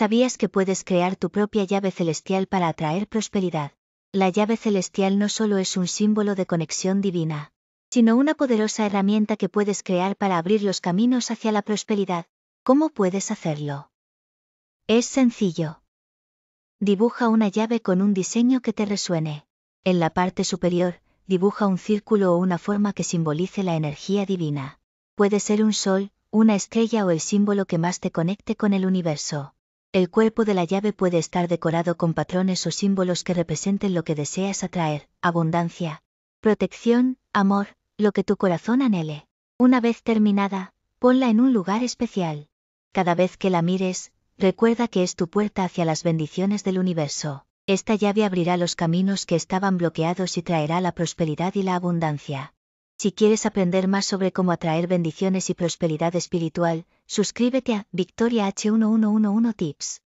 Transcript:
¿Sabías que puedes crear tu propia llave celestial para atraer prosperidad? La llave celestial no solo es un símbolo de conexión divina, sino una poderosa herramienta que puedes crear para abrir los caminos hacia la prosperidad. ¿Cómo puedes hacerlo? Es sencillo. Dibuja una llave con un diseño que te resuene. En la parte superior, dibuja un círculo o una forma que simbolice la energía divina. Puede ser un sol, una estrella o el símbolo que más te conecte con el universo. El cuerpo de la llave puede estar decorado con patrones o símbolos que representen lo que deseas atraer, abundancia, protección, amor, lo que tu corazón anhele. Una vez terminada, ponla en un lugar especial. Cada vez que la mires, recuerda que es tu puerta hacia las bendiciones del universo. Esta llave abrirá los caminos que estaban bloqueados y traerá la prosperidad y la abundancia. Si quieres aprender más sobre cómo atraer bendiciones y prosperidad espiritual, suscríbete a Victoria H1111 Tips.